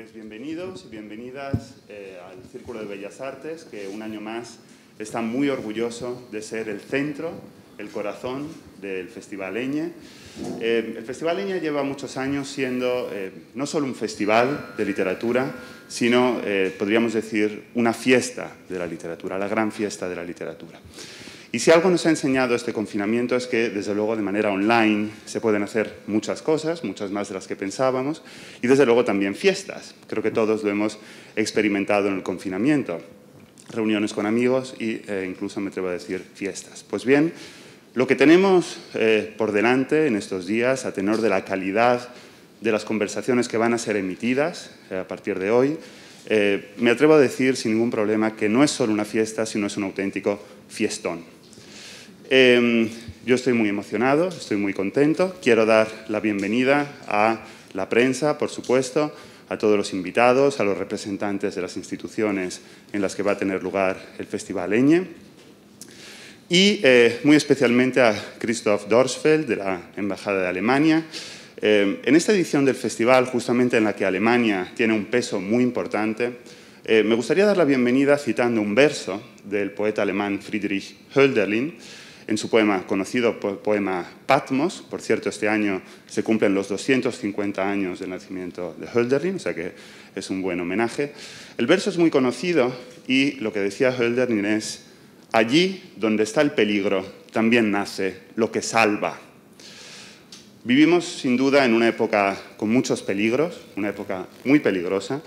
Pues bienvenidos y bienvenidas eh, al Círculo de Bellas Artes, que un año más está muy orgulloso de ser el centro, el corazón del Festival Eñe. Eh, el Festival Eñe lleva muchos años siendo eh, no solo un festival de literatura, sino, podríamos decir, una fiesta de la literatura, la gran fiesta de la literatura. Y si algo nos ha enseñado este confinamiento es que, desde luego, de manera online se pueden hacer muchas cosas, muchas más de las que pensábamos, y desde luego también fiestas. Creo que todos lo hemos experimentado en el confinamiento. Reuniones con amigos e incluso me atrevo a decir fiestas. Pues bien, lo que tenemos eh, por delante en estos días, a tenor de la calidad de las conversaciones que van a ser emitidas eh, a partir de hoy, me atrevo a decir sin ningún problema que no es solo una fiesta, sino es un auténtico fiestón. Em, yo estoy muy emocionado, estoy muy contento. Quiero dar la bienvenida a la prensa, por supuesto, a todos los invitados, a los representantes de las instituciones en las que va a tener lugar el Festival Eñe y eh, muy especialmente a Christoph Dorsfeld de la Embajada de Alemania. Em, en esta edición del festival, justamente en la que Alemania tiene un peso muy importante, eh, me gustaría dar la bienvenida citando un verso del poeta alemán Friedrich Hölderlin, en su poema conocido poema Patmos. Por cierto, este año se cumplen los 250 años del nacimiento de Hölderlin, o sea que es un buen homenaje. El verso es muy conocido y lo que decía Hölderlin es, allí donde está el peligro, también nace lo que salva. Vivimos sin duda en una época con muchos peligros, una época muy peligrosa,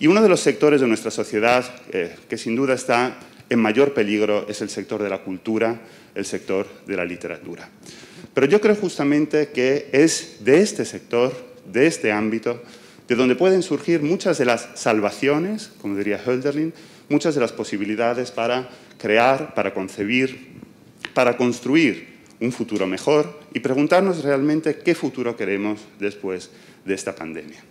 y uno de los sectores de nuestra sociedad eh, que sin duda está en mayor peligro es el sector de la cultura, el sector de la literatura. Pero yo creo justamente que es de este sector, de este ámbito, de donde pueden surgir muchas de las salvaciones, como diría Hölderlin, muchas de las posibilidades para crear, para concebir, para construir un futuro mejor y preguntarnos realmente qué futuro queremos después de esta pandemia.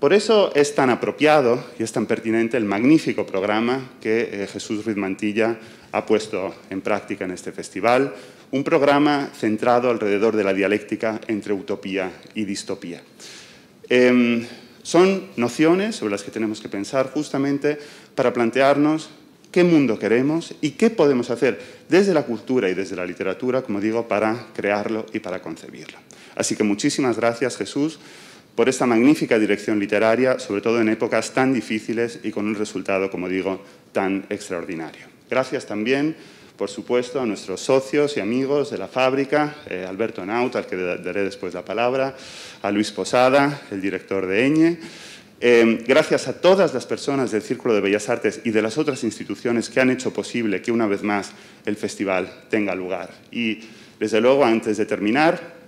Por eso es tan apropiado y es tan pertinente el magnífico programa que eh, Jesús Ruiz Mantilla ha puesto en práctica en este festival, un programa centrado alrededor de la dialéctica entre utopía y distopía. Em, son nociones sobre las que tenemos que pensar justamente para plantearnos qué mundo queremos y qué podemos hacer desde la cultura y desde la literatura, como digo, para crearlo y para concebirlo. Así que muchísimas gracias, Jesús por esta magnífica dirección literaria, sobre todo en épocas tan difíciles y con un resultado, como digo, tan extraordinario. Gracias también, por supuesto, a nuestros socios y amigos de la fábrica, eh, Alberto Naut, al que daré después la palabra, a Luis Posada, el director de Eñe, eh, gracias a todas las personas del Círculo de Bellas Artes y de las otras instituciones que han hecho posible que una vez más el festival tenga lugar. Y desde luego, antes de terminar,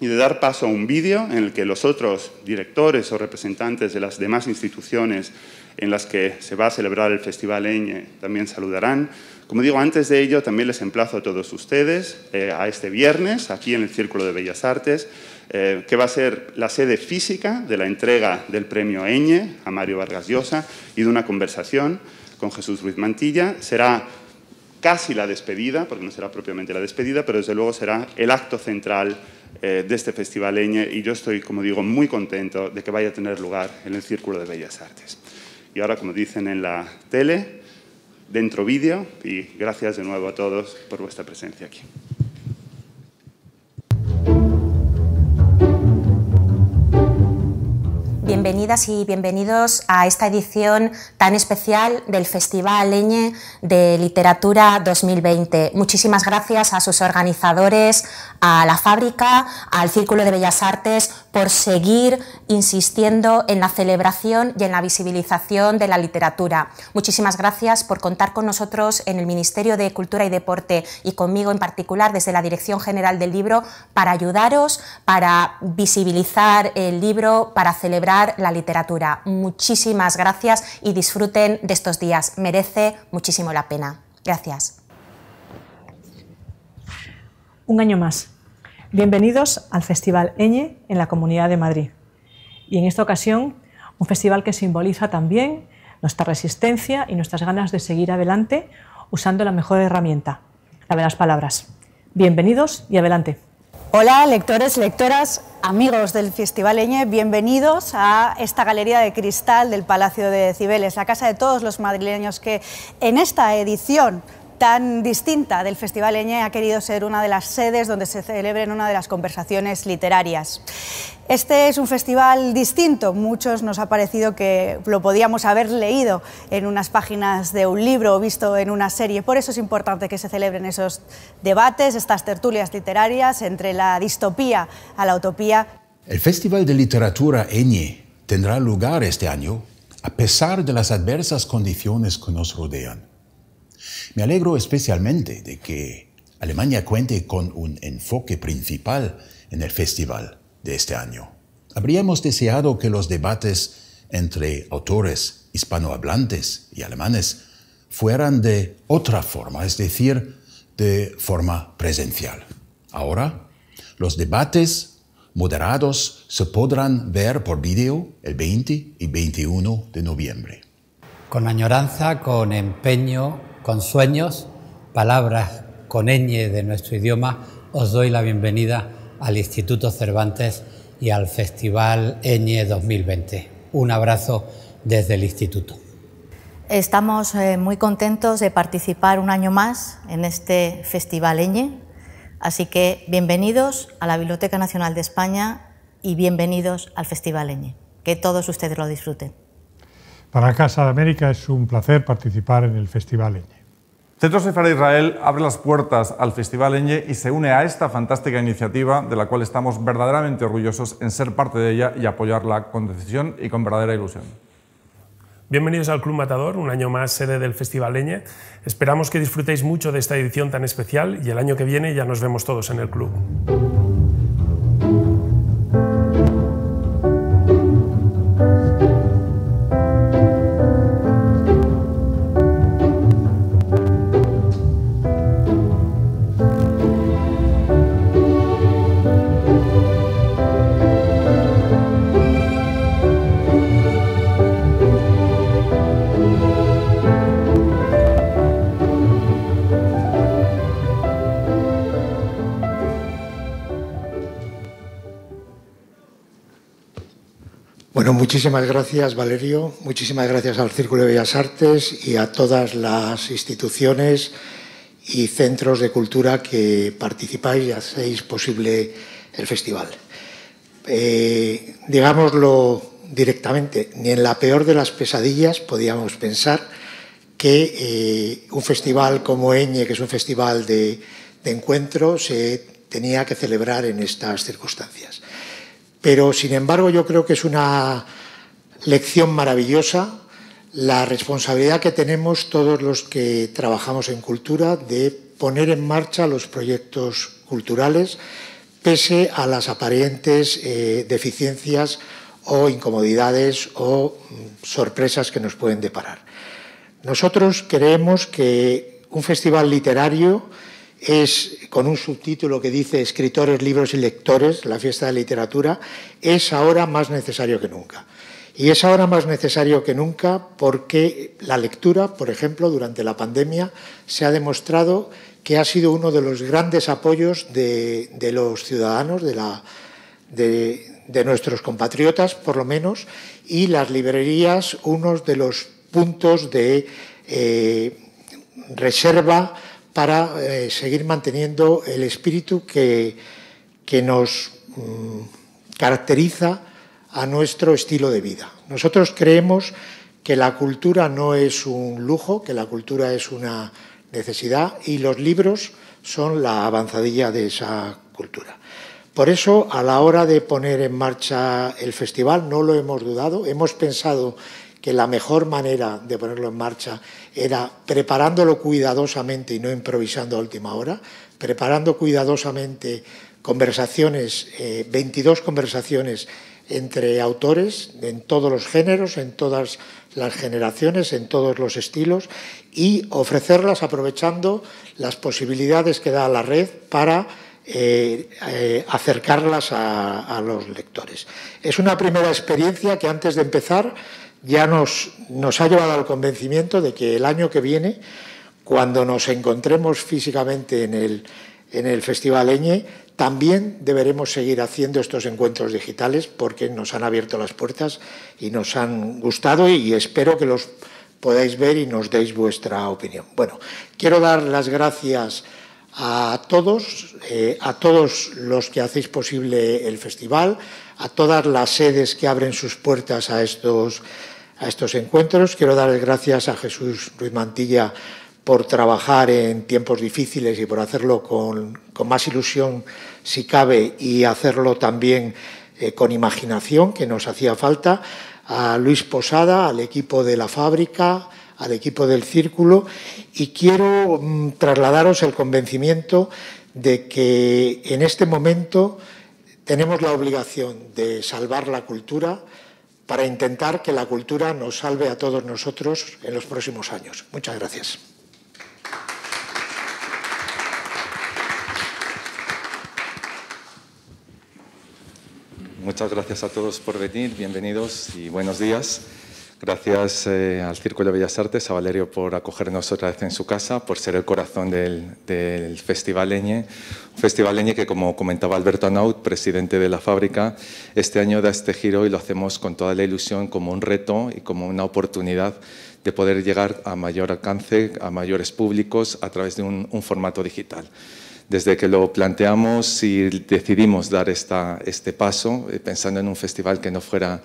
y de dar paso a un vídeo en el que los otros directores o representantes de las demás instituciones en las que se va a celebrar el Festival Eñe también saludarán. Como digo, antes de ello también les emplazo a todos ustedes eh, a este viernes, aquí en el Círculo de Bellas Artes, eh, que va a ser la sede física de la entrega del premio Eñe a Mario Vargas Llosa y de una conversación con Jesús Ruiz Mantilla. Será casi la despedida, porque no será propiamente la despedida, pero desde luego será el acto central eh, de este Festival Eñe y yo estoy, como digo, muy contento de que vaya a tener lugar en el Círculo de Bellas Artes. Y ahora, como dicen en la tele, dentro vídeo y gracias de nuevo a todos por vuestra presencia aquí. Bienvenidas y bienvenidos a esta edición tan especial del Festival Leñe de Literatura 2020. Muchísimas gracias a sus organizadores, a la fábrica, al Círculo de Bellas Artes por seguir insistiendo en la celebración y en la visibilización de la literatura. Muchísimas gracias por contar con nosotros en el Ministerio de Cultura y Deporte y conmigo en particular desde la Dirección General del Libro para ayudaros, para visibilizar el libro, para celebrar la literatura. Muchísimas gracias y disfruten de estos días. Merece muchísimo la pena. Gracias. Un año más. Bienvenidos al Festival Eñe en la Comunidad de Madrid. Y en esta ocasión, un festival que simboliza también nuestra resistencia y nuestras ganas de seguir adelante usando la mejor herramienta, la de las palabras. Bienvenidos y adelante. Hola, lectores, lectoras, amigos del Festival Eñe, bienvenidos a esta galería de cristal del Palacio de Cibeles, la casa de todos los madrileños que en esta edición tan distinta del Festival Eñe ha querido ser una de las sedes donde se celebren una de las conversaciones literarias. Este es un festival distinto, muchos nos ha parecido que lo podíamos haber leído en unas páginas de un libro o visto en una serie, por eso es importante que se celebren esos debates, estas tertulias literarias entre la distopía a la utopía. El Festival de Literatura Eñe tendrá lugar este año a pesar de las adversas condiciones que nos rodean. Me alegro especialmente de que Alemania cuente con un enfoque principal en el festival de este año. Habríamos deseado que los debates entre autores hispanohablantes y alemanes fueran de otra forma, es decir, de forma presencial. Ahora, los debates moderados se podrán ver por vídeo el 20 y 21 de noviembre. Con añoranza, con empeño, con sueños, palabras con ñ de nuestro idioma, os doy la bienvenida al Instituto Cervantes y al Festival ñ 2020. Un abrazo desde el Instituto. Estamos eh, muy contentos de participar un año más en este Festival ñ, así que bienvenidos a la Biblioteca Nacional de España y bienvenidos al Festival ñ. Que todos ustedes lo disfruten. Para Casa de América es un placer participar en el Festival ñ. Centro Sefar Israel abre las puertas al Festival Enge y se une a esta fantástica iniciativa de la cual estamos verdaderamente orgullosos en ser parte de ella y apoyarla con decisión y con verdadera ilusión. Bienvenidos al Club Matador, un año más sede del Festival Leñe. Esperamos que disfrutéis mucho de esta edición tan especial y el año que viene ya nos vemos todos en el club. muchísimas gracias, Valerio. Muchísimas gracias al Círculo de Bellas Artes y a todas las instituciones y centros de cultura que participáis y hacéis posible el festival. Eh, digámoslo directamente, ni en la peor de las pesadillas podíamos pensar que eh, un festival como Eñe, que es un festival de encuentro, se tenía que celebrar en estas circunstancias. Pero, sin embargo, yo creo que es una lección maravillosa la responsabilidad que tenemos todos los que trabajamos en cultura de poner en marcha los proyectos culturales pese a las aparentes eh, deficiencias o incomodidades o mm, sorpresas que nos pueden deparar. Nosotros creemos que un festival literario es con un subtítulo que dice Escritores, libros y lectores, la fiesta de literatura, es ahora más necesario que nunca. Y es ahora más necesario que nunca porque la lectura, por ejemplo, durante la pandemia, se ha demostrado que ha sido uno de los grandes apoyos de, los ciudadanos, de, nuestros compatriotas, por lo menos, y las librerías, unos de los puntos de eh, reserva para eh, seguir manteniendo el espíritu que, que nos mm, caracteriza a nuestro estilo de vida. Nosotros creemos que la cultura no es un lujo, que la cultura es una necesidad y los libros son la avanzadilla de esa cultura. Por eso, a la hora de poner en marcha el festival, no lo hemos dudado, hemos pensado que la mejor manera de ponerlo en marcha era preparándolo cuidadosamente y no improvisando a última hora, preparando cuidadosamente conversaciones, 22 eh, conversaciones entre autores en todos los géneros, en todas las generaciones, en todos los estilos y ofrecerlas aprovechando las posibilidades que da la red para eh, eh, acercarlas a los lectores. Es una primera experiencia que antes de empezar ya nos, nos ha llevado al convencimiento de que el año que viene, cuando nos encontremos físicamente en el, Festival Eñe, también deberemos seguir haciendo estos encuentros digitales porque nos han abierto las puertas y nos han gustado y espero que los podáis ver y nos deis vuestra opinión. Bueno, quiero dar las gracias a todos, eh, a todos los que hacéis posible el festival, a todas las sedes que abren sus puertas a estos, a estos encuentros. Quiero dar las gracias a Jesús Ruiz Mantilla por trabajar en tiempos difíciles y por hacerlo con, más ilusión si cabe y hacerlo también eh, con imaginación que nos hacía falta, a Luis Posada, al equipo de la fábrica, al equipo del círculo y quiero mm, trasladaros el convencimiento de que en este momento tenemos la obligación de salvar la cultura para intentar que la cultura nos salve a todos nosotros en los próximos años. Muchas gracias. Muchas gracias a todos por venir, bienvenidos y buenos días. Gracias eh, al Círculo de Bellas Artes, a Valerio por acogernos otra vez en su casa, por ser el corazón del, Festival Eñe. Festival Eñe que, como comentaba Alberto Anaut, presidente de la fábrica, este año da este giro y lo hacemos con toda la ilusión como un reto y como una oportunidad de poder llegar a mayor alcance, a mayores públicos, a través de un, formato digital desde que lo planteamos y decidimos dar esta, este paso, eh, pensando en un festival que no fuera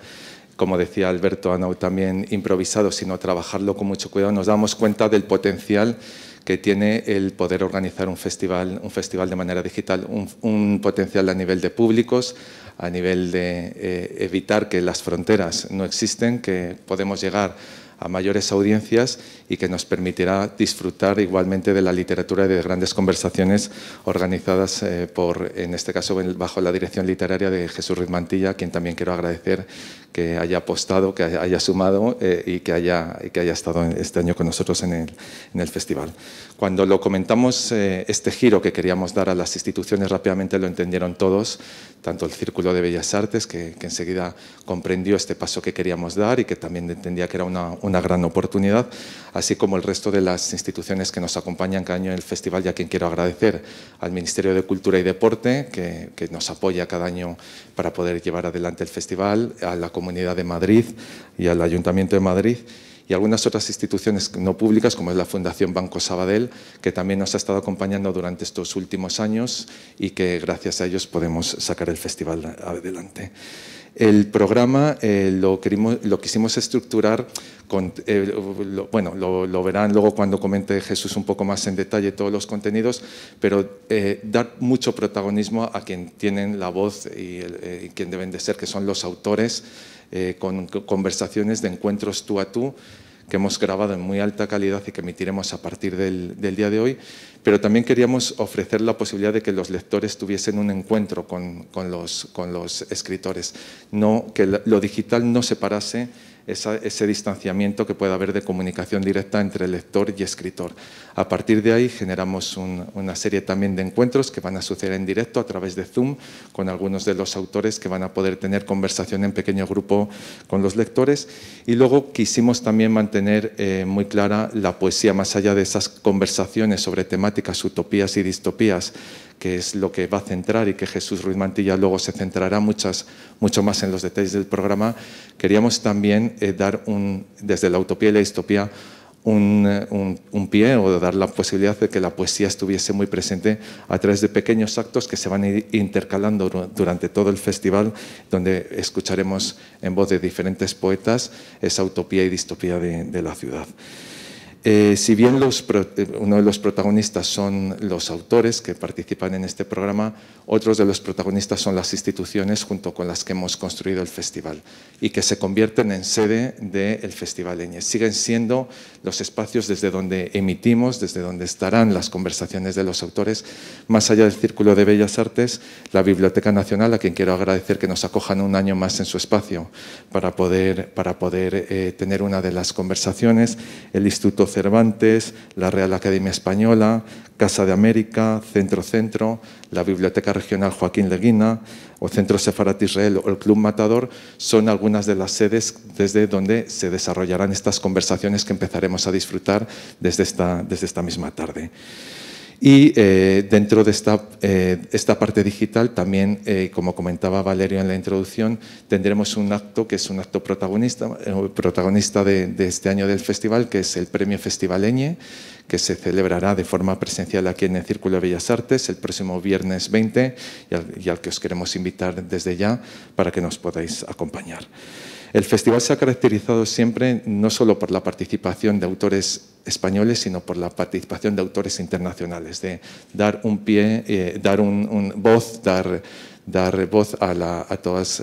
como decía Alberto Anau, también improvisado, sino trabajarlo con mucho cuidado, nos damos cuenta del potencial que tiene el poder organizar un festival, un festival de manera digital, un, potencial a nivel de públicos, a nivel de eh, evitar que las fronteras no existen, que podemos llegar a mayores audiencias y que nos permitirá disfrutar igualmente de la literatura y de grandes conversaciones organizadas eh, por, en este caso, bajo la dirección literaria de Jesús Ruiz Mantilla, a quien también quiero agradecer que haya apostado, que haya sumado eh, y, que haya, y que haya estado este año con nosotros en el, en el festival. Cuando lo comentamos, eh, este giro que queríamos dar a las instituciones rápidamente lo entendieron todos, tanto el Círculo de Bellas Artes, que, enseguida comprendió este paso que queríamos dar y que también entendía que era una, una gran oportunidad, así como el resto de las instituciones que nos acompañan cada año en el festival y a quien quiero agradecer al Ministerio de Cultura y Deporte, que, que nos apoya cada año para poder llevar adelante el festival, a la comunidad Comunidad de Madrid y al Ayuntamiento de Madrid y algunas otras instituciones no públicas, como es la Fundación Banco Sabadell, que también nos ha estado acompañando durante estos últimos años y que gracias a ellos podemos sacar el festival adelante. El programa eh, lo, querimos, lo, quisimos estructurar con, eh, lo, bueno, lo, verán luego cuando comente Jesús un poco más en detalle todos los contenidos, pero eh, dar mucho protagonismo a quien tienen la voz y, y quien deben de ser, que son los autores, eh, con conversaciones de encuentros tú a tú que hemos grabado en muy alta calidad y que emitiremos a partir del día de hoy pero también queríamos ofrecer la posibilidad de que los lectores tuviesen un encuentro con, con, los, con los, escritores, no, que lo digital no separase ese distanciamiento que puede haber de comunicación directa entre lector y escritor. A partir de ahí generamos una serie también de encuentros que van a suceder en directo a través de Zoom con algunos de los autores que van a poder tener conversación en pequeño grupo con los lectores. Y luego quisimos también mantener eh, muy clara la poesía, más allá de esas conversaciones sobre temas utopías y distopías, que es lo que va a centrar y que Jesús Ruiz Mantilla luego se centrará muchas, mucho más en los detalles del programa, queríamos también eh, dar desde la utopía y la distopía eh, un, pie o dar la posibilidad de que la poesía estuviese muy presente a través de pequeños actos que se van intercalando durante todo el festival, donde escucharemos en voz de diferentes poetas esa utopía y distopía de la ciudad. Eh, si bien los eh, uno de los protagonistas son los autores que participan en este programa, otros de los protagonistas son las instituciones junto con las que hemos construido el festival y que se convierten en sede del Festival Eñes. Siguen siendo los espacios desde donde emitimos, desde donde estarán las conversaciones de los autores, más allá del Círculo de Bellas Artes, la Biblioteca Nacional, a quien quiero agradecer que nos acojan un año más en su espacio para poder, para poder eh, tener una de las conversaciones, el Instituto Cervantes, la Real Academia Española, Casa de América, Centro Centro, la Biblioteca Regional Joaquín Leguina o Centro Sefarat Israel o el Club Matador son algunas de las sedes desde donde se desarrollarán estas conversaciones que empezaremos a disfrutar desde esta, desde esta misma tarde. Y eh, dentro de eh, esta, parte digital, también, eh, como comentaba Valerio en la introducción, tendremos un acto que es un acto protagonista, protagonista de, este año del festival, que es el Premio Festivaleñe, que se celebrará de forma presencial aquí en el Círculo de Bellas Artes el próximo viernes 20 y al que os queremos invitar desde ya para que nos podáis acompañar. El festival se ha caracterizado siempre no solo por la participación de autores españoles, sino por la participación de autores internacionales, de dar un pie, eh, dar un, un voz, dar dar voz a, la, a todos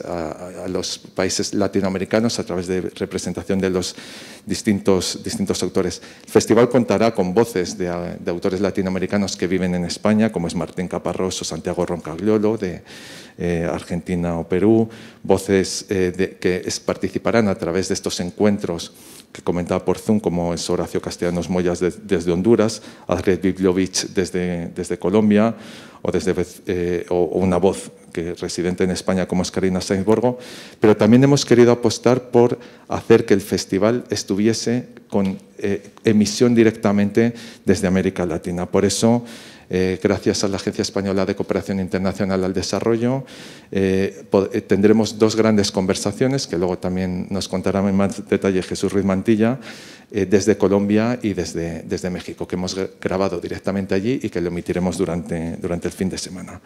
los países latinoamericanos a través de representación de los distintos, autores. El festival contará con voces de, autores latinoamericanos que viven en España, como es Martín Caparrós Santiago Roncagliolo de eh, Argentina o Perú, voces eh, que participarán a través de estos encuentros que comentaba por Zoom, como es Horacio Castellanos Moyas desde Honduras, Alfred Biblovich desde, desde Colombia, o, desde, eh, una voz que residente en España como es Karina Sainsborgo, pero también hemos querido apostar por hacer que el festival estuviese con eh, emisión directamente desde América Latina. Por eso eh, gracias a la Agencia Española de Cooperación Internacional al Desarrollo. Eh, eh, tendremos dos grandes conversaciones que luego también nos contará en más detalle Jesús Ruiz Mantilla, desde Colombia y desde, desde México, que hemos grabado directamente allí y que lo emitiremos durante, durante el fin de semana.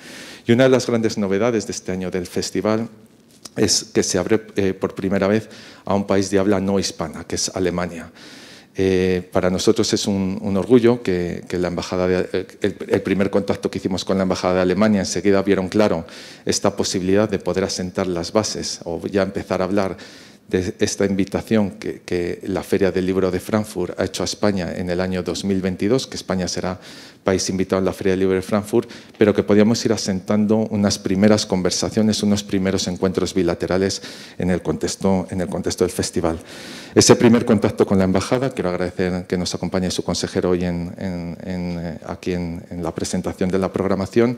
Y una de las grandes novedades de este año del festival es que se abre por primera vez a un país de habla no hispana, que es Alemania. Eh, para nosotros es un, orgullo que, la embajada eh, el, primer contacto que hicimos con la embajada de Alemania enseguida vieron claro esta posibilidad de poder asentar las bases o ya empezar a hablar de esta invitación que, que la Feria del Libro de Frankfurt ha hecho a España en el año 2022, que España será país invitado a la Feria del Libro de Frankfurt, pero que podíamos ir asentando unas primeras conversaciones, unos primeros encuentros bilaterales en el contexto, en el contexto del festival. Ese primer contacto con la embajada, quiero agradecer que nos acompañe su consejero hoy eh, aquí en, la presentación de la programación,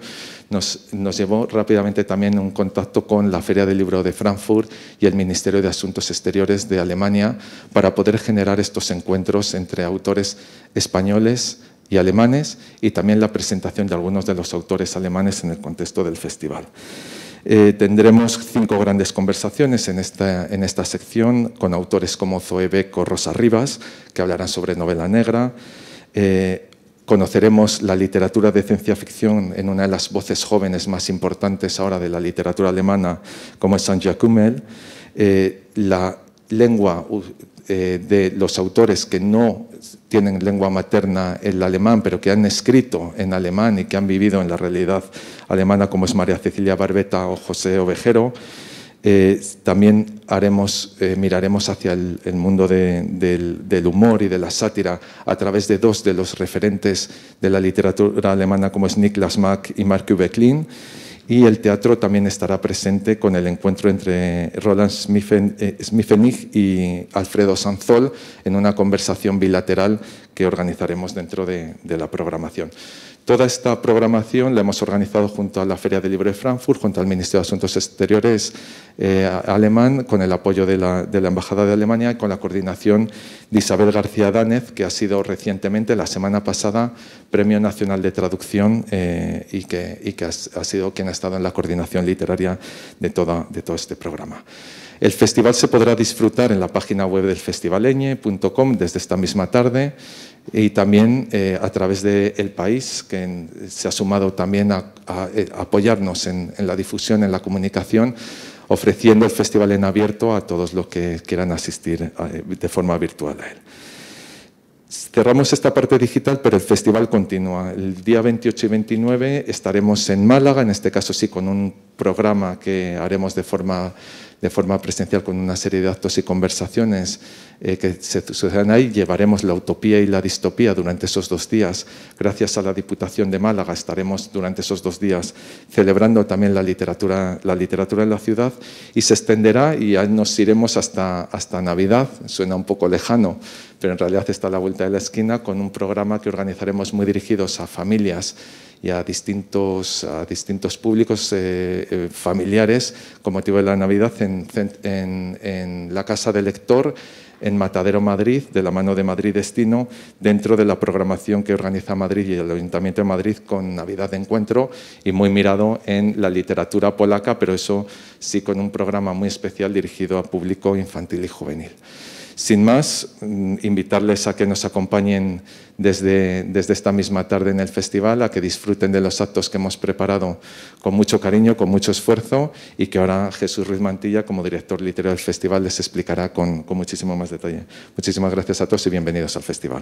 nos, nos llevó rápidamente también un contacto con la Feria del Libro de Frankfurt y el Ministerio de Asuntos Exteriores de Alemania para poder generar estos encuentros entre autores españoles, y alemanes y también la presentación de algunos de los autores alemanes en el contexto del festival. Eh, tendremos cinco grandes conversaciones en esta, en esta sección con autores como Zoe Beck Rosa Rivas, que hablarán sobre novela negra. Eh, conoceremos la literatura de ciencia ficción en una de las voces jóvenes más importantes ahora de la literatura alemana, como es Anja Kummel. Eh, la lengua eh, de los autores que no tienen lengua materna el alemán, pero que han escrito en alemán y que han vivido en la realidad alemana, como es María Cecilia Barbeta o José Ovejero, eh, también haremos, eh, miraremos hacia el, mundo del, del, humor y de la sátira a través de dos de los referentes de la literatura alemana, como es Niklas Mack y Mark Becklin y el teatro también estará presente con el encuentro entre Roland Smifenig eh, y Alfredo Sanzol en una conversación bilateral que organizaremos dentro de, la programación. Toda esta programación la hemos organizado junto a la Feria del Libro de Frankfurt, junto al Ministerio de Asuntos Exteriores eh, alemán, con el apoyo de la, Embajada de Alemania y con la coordinación de Isabel García Dánez, que ha sido recientemente, la semana pasada, Premio Nacional de Traducción eh, y que, ha, sido quien ha estado en la coordinación literaria de todo este programa. El festival se podrá disfrutar en la página web del festivaleñe.com desde esta misma tarde y también eh, a través de El País, que se ha sumado también a, eh, apoyarnos en, la difusión, en la comunicación, ofreciendo el festival en abierto a todos los que quieran asistir eh, de forma virtual a él. Cerramos esta parte digital, pero el festival continúa. El día 28 y 29 estaremos en Málaga, en este caso sí, con un programa que haremos de forma de forma presencial con una serie de actos y conversaciones eh, que se sucedan ahí. Llevaremos la utopía y la distopía durante esos dos días. Gracias a la Diputación de Málaga estaremos durante esos dos días celebrando también la literatura, la literatura en la ciudad y se extenderá y nos iremos hasta, hasta Navidad. Suena un poco lejano, pero en realidad está a la vuelta de la esquina con un programa que organizaremos muy dirigidos a familias y a distintos, distintos públicos eh, eh, familiares con motivo de la Navidad en, en la Casa del Lector en Matadero Madrid, de la mano de Madrid Destino, dentro de la programación que organiza Madrid y el Ayuntamiento de Madrid con Navidad de Encuentro y muy mirado en la literatura polaca, pero eso sí con un programa muy especial dirigido a público infantil y juvenil. Sin más, mm, invitarles a que nos acompañen desde, esta misma tarde en el festival, a que disfruten de los actos que hemos preparado con mucho cariño, con mucho esfuerzo y que ahora Jesús Ruiz Mantilla, como director literario del festival, les explicará con, muchísimo más detalle. Muchísimas gracias a todos y bienvenidos al festival.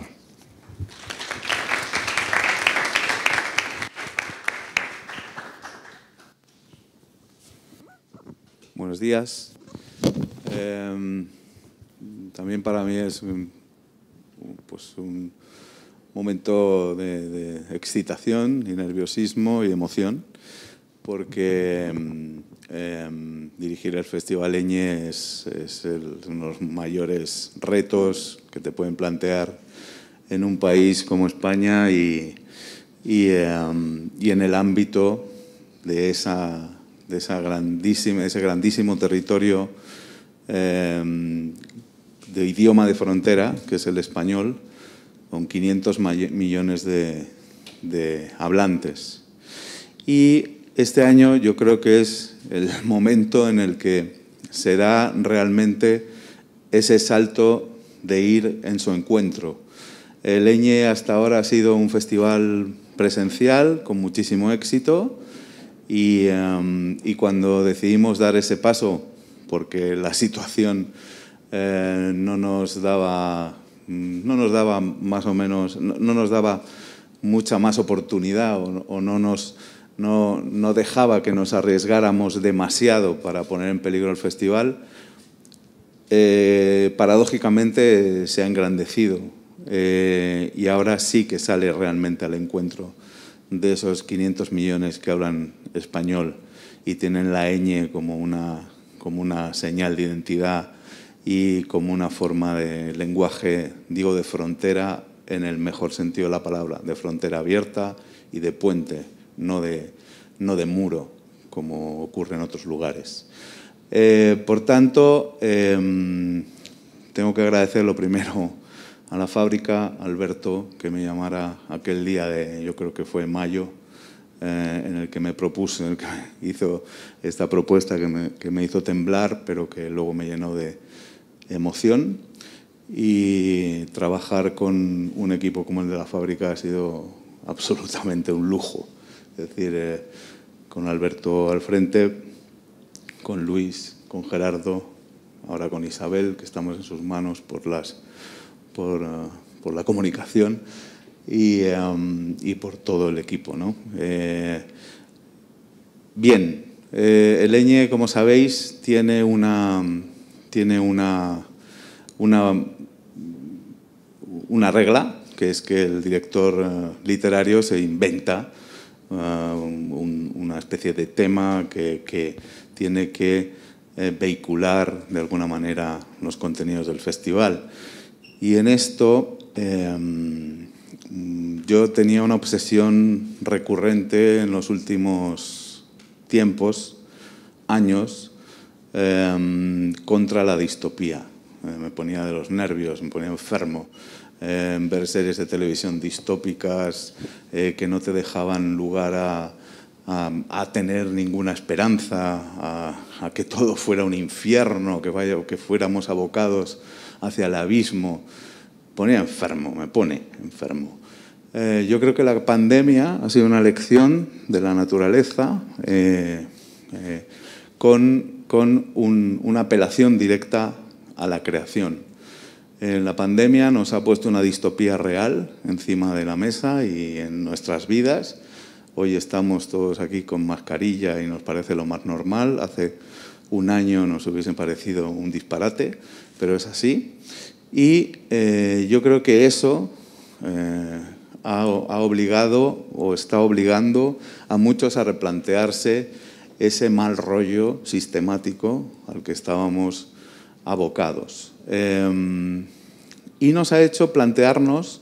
Buenos días. Em, también para mí es un, pues momento de, excitación y nerviosismo y emoción, porque em, em, dirigir el Festival Eñe es, uno de los mayores retos que te pueden plantear en un país como España y, em, en el ámbito de, grandísima, ese grandísimo territorio de idioma de frontera, que es el español, con 500 millones de, hablantes. Y este año yo creo que es el momento en el que se da realmente ese salto de ir en su encuentro. El Eñe hasta ahora ha sido un festival presencial con muchísimo éxito y, em, y cuando decidimos dar ese paso, porque la situación eh, no nos daba mm, no nos daba más o menos no, nos daba mucha más oportunidad o, no nos no, dejaba que nos arriesgáramos demasiado para poner en peligro el festival, eh, paradójicamente se ha engrandecido eh, y ahora sí que sale realmente al encuentro de esos 500 millones que hablan español y tienen la ñ como como una señal de identidad y como una forma de lenguaje, digo, de frontera en el mejor sentido de la palabra, de frontera abierta y de puente, no de, no de muro, como ocurre en otros lugares. Eh, por tanto, em, tengo que agradecer lo primero a la fábrica, Alberto, que me llamara aquel día de, yo creo que fue mayo, eh, en el que me propuso, en el que hizo esta propuesta que me, que me hizo temblar, pero que luego me llenó de, emoción y trabajar con un equipo como el de la fábrica ha sido absolutamente un lujo. Es decir, eh, con Alberto al frente, con Luis, con Gerardo, ahora con Isabel, que estamos en sus manos por, las, por, eh, la comunicación eh, y, por todo el equipo. bien, el Eñe, como sabéis, tiene una tiene una, una, regla, que es que el director eh, literario se inventa eh, una especie de tema que, tiene que eh, vehicular de alguna manera los contenidos del festival. Y en esto em, yo tenía una obsesión recurrente en los últimos tiempos, años, Em, contra la distopía. Eh, me ponía de los nervios, me ponía enfermo. Em, ver series de televisión distópicas eh, que no te dejaban lugar a, tener ninguna esperanza, a, que todo fuera un infierno, que, vaya, que fuéramos abocados hacia el abismo. Ponía enfermo, me pone enfermo. Eh, yo creo que la pandemia ha sido una lección de la naturaleza con con una apelación directa a la creación. la pandemia nos ha puesto una distopía real encima de la mesa y en nuestras vidas. Hoy estamos todos aquí con mascarilla y nos parece lo más normal. Hace un año nos hubiese parecido un disparate, pero es así. Y eh, yo creo que eso eh, ha obligado o está obligando a muchos a replantearse ese mal rollo sistemático al que estábamos abocados. Em, y nos ha hecho plantearnos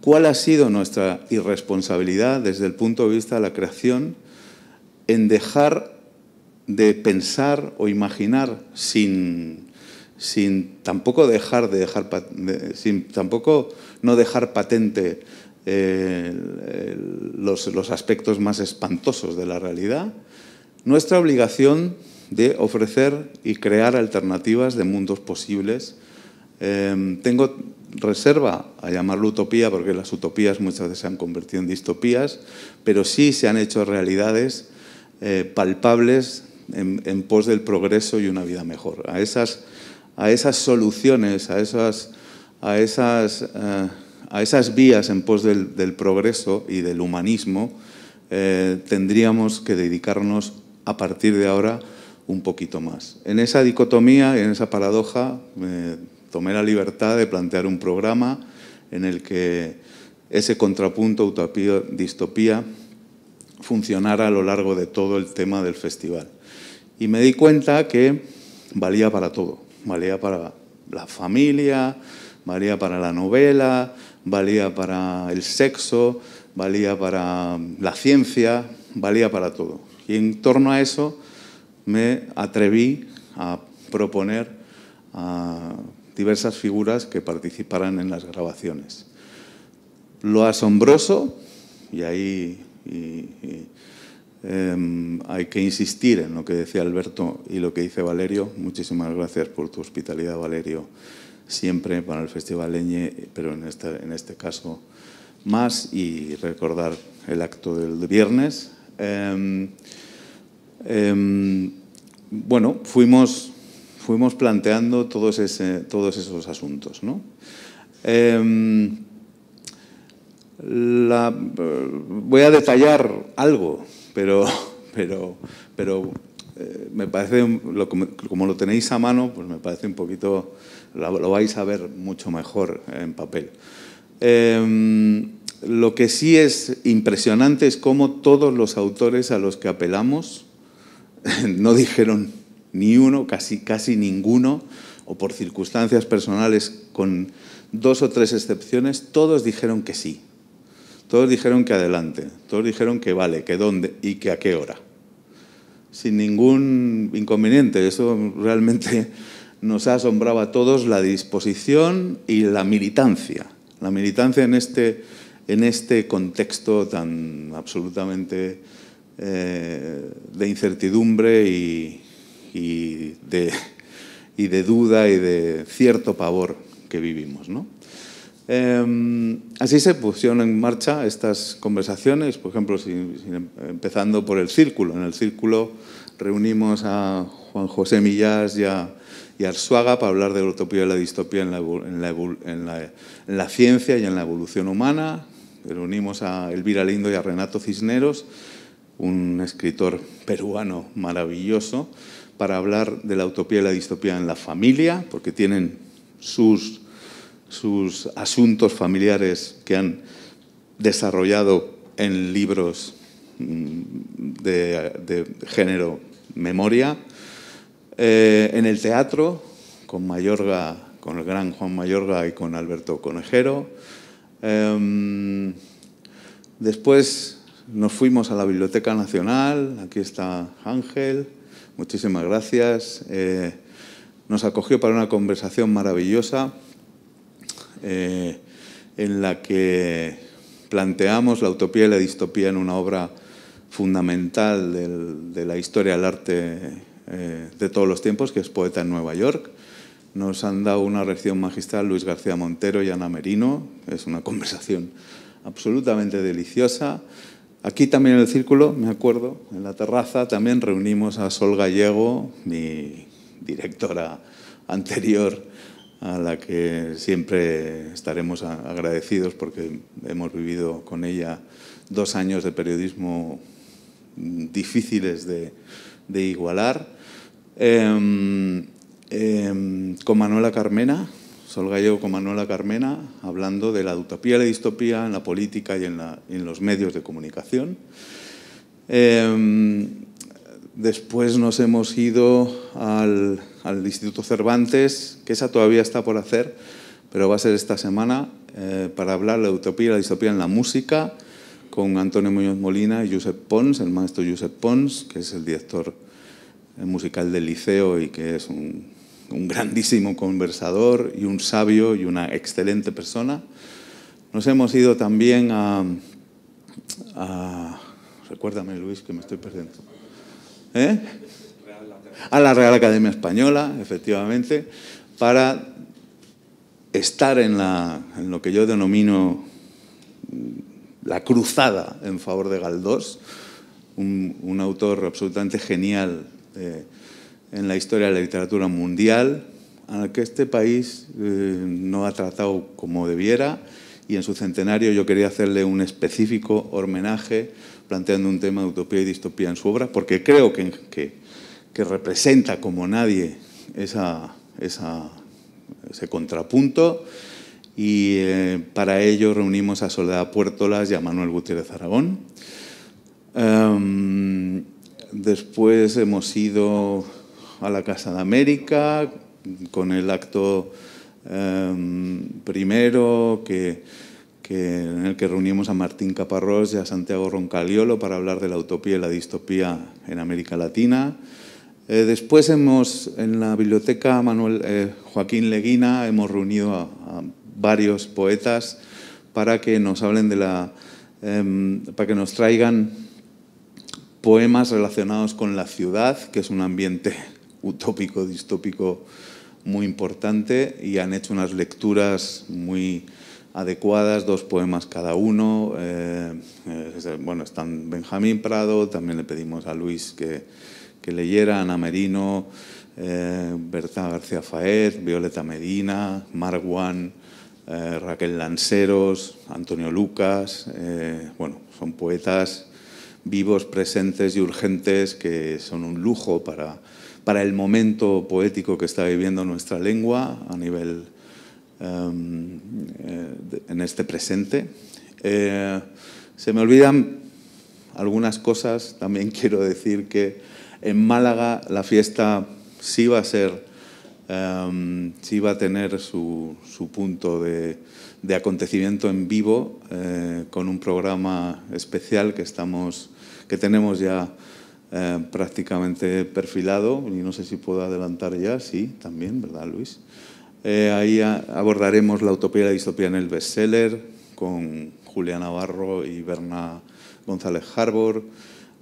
cuál ha sido nuestra irresponsabilidad desde el punto de vista de la creación en dejar de pensar o imaginar sin, tampoco dejar de dejar sin tampoco no dejar patente eh, los, aspectos más espantosos de la realidad, nuestra obligación de ofrecer y crear alternativas de mundos posibles. Em, tengo reserva a llamarlo utopía porque las utopías muchas veces se han convertido en distopías, pero sí se han hecho realidades eh, palpables en, pos del progreso y una vida mejor. A esas, a esas soluciones, a esas, a, esas, eh, a esas vías en pos del, del progreso y del humanismo, eh, tendríamos que dedicarnos a partir de ahora un poquito más. En esa dicotomía, en esa paradoja, tomé la libertad de plantear un programa en el que ese contrapunto utopía-distopía funcionara a lo largo de todo el tema del festival. Y me di cuenta que valía para todo, valía para la familia, valía para la novela, valía para el sexo, valía para la ciencia, valía para todo. Y en torno a eso me atreví a proponer a diversas figuras que participaran en las grabaciones. Lo asombroso, y ahí em, hay que insistir en lo que decía Alberto y lo que dice Valerio, muchísimas gracias por tu hospitalidad, Valerio, siempre para el Festival Leñe, pero en este, en este caso más, y recordar el acto del viernes, Em, em, bueno, fuimos, fuimos planteando todos, todos esos asuntos. ¿no? Em, voy a detallar algo, pero, pero, pero eh, me parece, como, lo tenéis a mano, pues me parece un poquito, lo, vais a ver mucho mejor en papel lo que sí es impresionante es cómo todos los autores a los que apelamos no dijeron ni uno, casi, casi ninguno, o por circunstancias personales con dos o tres excepciones, todos dijeron que sí. Todos dijeron que adelante, todos dijeron que vale, que dónde y que a qué hora. Sin ningún inconveniente, eso realmente nos ha asombrado a todos la disposición y la militancia. La militancia en este en este contexto tan absolutamente eh, de incertidumbre y, y, de, duda y de cierto pavor que vivimos. Em, así se pusieron en marcha estas conversaciones, por ejemplo, em, empezando por el círculo. En el círculo reunimos a Juan José Millás y a, y para hablar de la utopía y la distopía en la, ciencia y en la evolución humana. Unimos a Elvira Lindo y a Renato Cisneros, un escritor peruano maravilloso, para hablar de la utopía y la distopía en la familia, porque tienen sus, sus asuntos familiares que han desarrollado en libros mm, de, género memoria. Eh, en el teatro, con Mayorga, con el gran Juan Mayorga y con Alberto Conejero Em, después nos fuimos a la Biblioteca Nacional, aquí está Ángel, muchísimas gracias. Eh, nos acogió para una conversación maravillosa eh, en la que planteamos la utopía y la distopía en una obra fundamental de la historia del arte eh, de todos los tiempos, que es Poeta en Nueva York. Nos han dado una reacción magistral Luis García Montero y Ana Merino. Es una conversación absolutamente deliciosa. Aquí también en el círculo, me acuerdo, en la terraza, también reunimos a Sol Gallego, mi directora anterior, a la que siempre estaremos agradecidos porque hemos vivido con ella dos años de periodismo difíciles de, igualar. Em, Em, con Manuela Carmena, Sol Gallego con Manuela Carmena, hablando de la utopía y la distopía en la política y en, la, en los medios de comunicación. Em, después nos hemos ido al, Instituto Cervantes, que esa todavía está por hacer, pero va a ser esta semana, eh, para hablar de la utopía y la distopía en la música, con Antonio Muñoz Molina y Josep Pons, el maestro Josep Pons, que es el director eh, musical del liceo y que es un un grandísimo conversador y un sabio y una excelente persona. Nos hemos ido también a... recuérdame, Luis, que me estoy perdiendo. ¿Eh? A la Real Academia Española, efectivamente, para estar en, lo que yo denomino la cruzada en favor de Galdós, un, autor absolutamente genial. Eh, en la historia de la literatura mundial, a la que este país eh, no ha tratado como debiera y en su centenario yo quería hacerle un específico homenaje planteando un tema de utopía y distopía en su obra, porque creo que, que, representa como nadie esa, ese contrapunto y eh, para ello reunimos a Soledad Puertolas y a Manuel Gutiérrez Aragón. Em, después hemos ido a la Casa de América con el acto em, primero que, en el que reunimos a Martín Caparrós y a Santiago Roncaliolo para hablar de la utopía y la distopía en América Latina. Eh, después hemos, en la biblioteca Manuel, eh, Joaquín Leguina hemos reunido a, varios poetas para que nos hablen de la, em, para que nos traigan poemas relacionados con la ciudad, que es un ambiente utópico, distópico muy importante y han hecho unas lecturas muy adecuadas, dos poemas cada uno. Eh, bueno, están Benjamín Prado, también le pedimos a Luis que, leyera, Ana Merino, eh, Berta García Faez, Violeta Medina, Marwan, eh, Raquel Lanceros, Antonio Lucas. Eh, bueno, son poetas vivos, presentes y urgentes que son un lujo para para el momento poético que está viviendo nuestra lengua a nivel em, eh, en este presente. Eh, se me olvidan algunas cosas, también quiero decir que en Málaga la fiesta sí va a ser, em, sí va a tener su, punto de, acontecimiento en vivo eh, con un programa especial que, estamos, que tenemos ya eh, prácticamente perfilado, y no sé si puedo adelantar ya, sí, también, ¿verdad, Luis? Eh, ahí abordaremos la utopía y la distopía en el bestseller con Julia Navarro y Berna González Harbour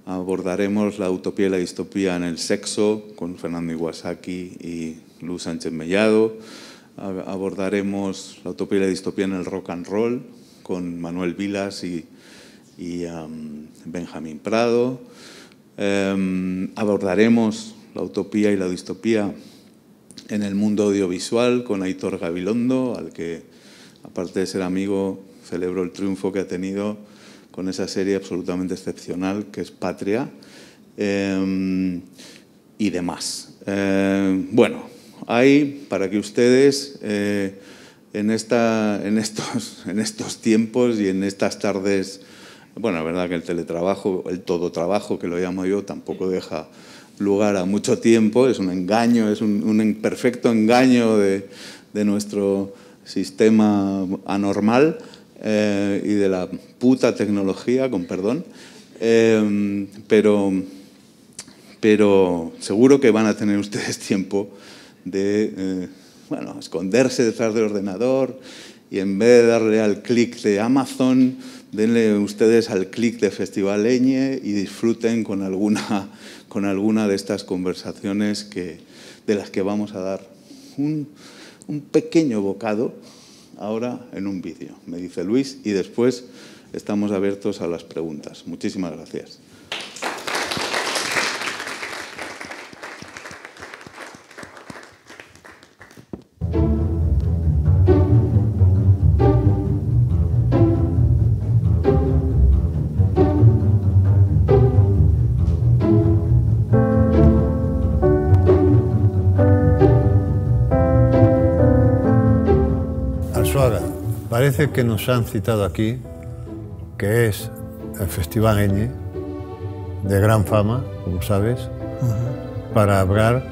Abordaremos la utopía y la distopía en el sexo con Fernando Iwasaki y Luz Sánchez Mellado. Abordaremos la utopía y la distopía en el rock and roll con Manuel Vilas y, Benjamín Prado. Em, abordaremos la utopía y la distopía en el mundo audiovisual con Aitor Gabilondo, al que, aparte de ser amigo, celebro el triunfo que ha tenido con esa serie absolutamente excepcional que es Patria em, y demás. Em, bueno, hay para que ustedes eh, en estos tiempos y en estas tardes bueno, la verdad que el teletrabajo, el trabajo que lo llamo yo, tampoco deja lugar a mucho tiempo, es un engaño, es un, perfecto engaño de, nuestro sistema anormal eh, y de la puta tecnología, con perdón, em, pero, pero seguro que van a tener ustedes tiempo de eh, esconderse detrás del ordenador y en vez de darle al clic de Amazon, denle ustedes al clic de Festival Leñe y disfruten con alguna, con alguna de estas conversaciones que, de las que vamos a dar un, un pequeño bocado ahora en un vídeo, me dice Luis, y después estamos abiertos a las preguntas. Muchísimas gracias. Parece que nos han citado aquí, que es el Festival de gran fama, como sabes, para hablar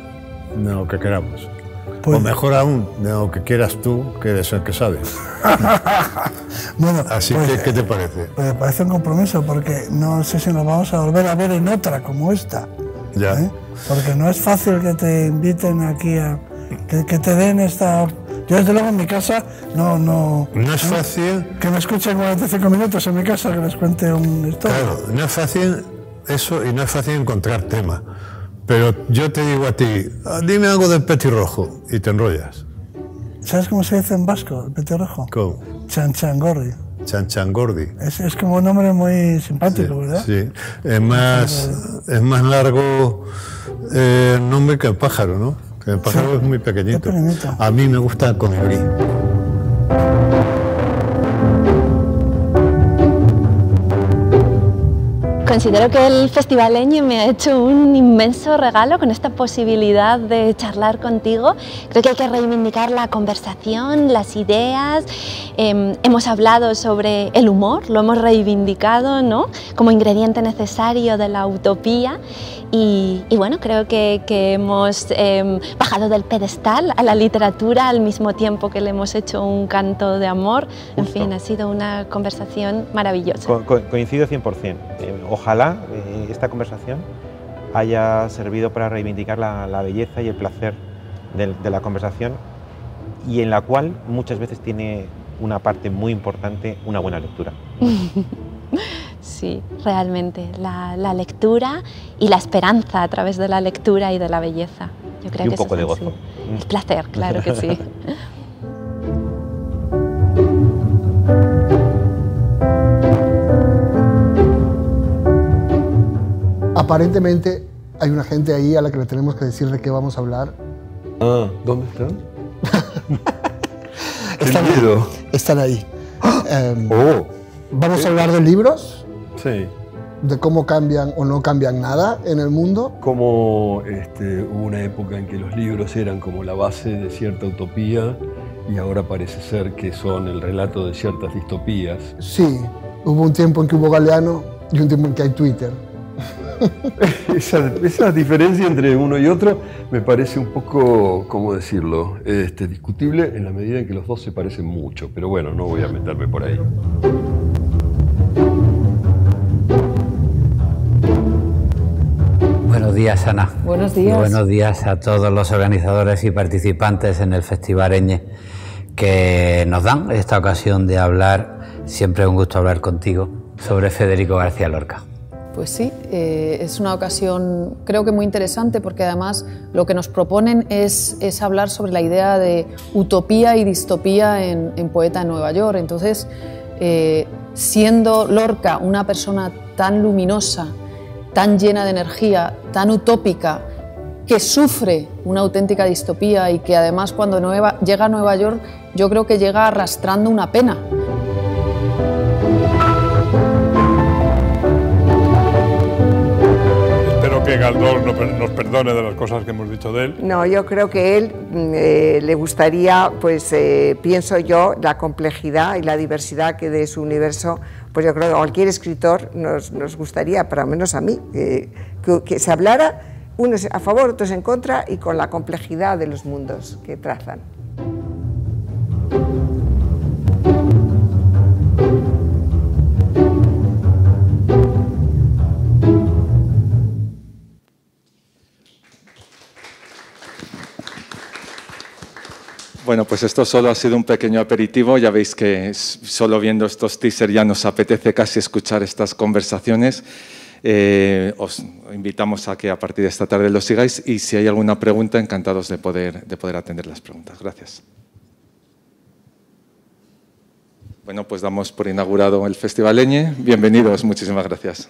de lo que queramos. o pues- mejor aún, de lo que quieras tú, que eres el que sabes. Así pues, que, ¿qué te parece? Eh, me parece un compromiso, porque no sé si nos vamos a volver a ver en otra como esta. ¿eh? Porque no es fácil que te inviten aquí a. que, te den esta oportunidad. Yo desde luego en mi casa no... No, es fácil... Que me escuchen 45 minutos en mi casa, que les cuente un historia. Claro, no es fácil eso y no es fácil encontrar tema. Pero yo te digo a ti, ah, dime algo del petirrojo y te enrollas. ¿Sabes cómo se dice en vasco el petirrojo? ¿Cómo? Chanchangordi. Es, como un nombre muy simpático, ¿verdad? Sí, es más, es más largo eh, el nombre que el pájaro, ¿no? el pájaro es muy pequeñito. A mí me gusta el Considero que el Festival me ha hecho un inmenso regalo con esta posibilidad de charlar contigo. Creo que hay que reivindicar la conversación, las ideas. Em, hemos hablado sobre el humor, lo hemos reivindicado ¿no? como ingrediente necesario de la utopía y, bueno, creo que, hemos em, bajado del pedestal a la literatura al mismo tiempo que le hemos hecho un canto de amor. En fin, ha sido una conversación maravillosa. Coincido coincido 100%. Eh, ojalá eh, esta conversación haya servido para reivindicar la, belleza y el placer de la conversación y en la cual muchas veces tiene una parte muy importante una buena lectura. Sí, realmente, la, lectura y la esperanza a través de la lectura y de la belleza. Yo creo que poco de gozo. El placer, claro que sí. Aparentemente hay una gente ahí a la que le tenemos que decir de qué vamos a hablar. Ah, ¿dónde están? están, ahí. Em, oh. Vamos a hablar de libros. Sí. De cómo cambian o no cambian nada en el mundo. Como este, hubo una época en que los libros eran como la base de cierta utopía y ahora parece ser que son el relato de ciertas distopías. Sí, hubo un tiempo en que hubo Galeano y un tiempo en que hay Twitter. esa, diferencia entre uno y otro me parece un poco, ¿cómo decirlo?, este, discutible en la medida en que los dos se parecen mucho, pero bueno, no voy a meterme por ahí. Buenos días, Ana. Buenos días. Buenos días a todos los organizadores y participantes en el Festival Eñe que nos dan esta ocasión de hablar. Siempre es un gusto hablar contigo sobre Federico García Lorca. Pues sí, eh, es una ocasión creo que muy interesante porque además lo que nos proponen es, hablar sobre la idea de utopía y distopía en, Poeta en Nueva York. Entonces, eh, siendo Lorca una persona tan luminosa, tan llena de energía, tan utópica, que sufre una auténtica distopía y que además cuando llega a Nueva York yo creo que llega arrastrando una pena. que Galdós nos perdone de las cosas que hemos dicho de él. No, yo creo que él mm, eh, le gustaría, pues eh, pienso yo, la complejidad y la diversidad que de su universo, pues yo creo que cualquier escritor nos, nos gustaría, para menos a mí, que, que se hablara unos a favor, otros en contra y con la complejidad de los mundos que trazan. Bueno, pues esto solo ha sido un pequeño aperitivo. Ya veis que solo viendo estos teasers ya nos apetece casi escuchar estas conversaciones. Eh, os invitamos a que a partir de esta tarde lo sigáis y si hay alguna pregunta, encantados de poder, de poder atender las preguntas. Gracias. Bueno, pues damos por inaugurado el Festival Eñe. Bienvenidos, muchísimas gracias.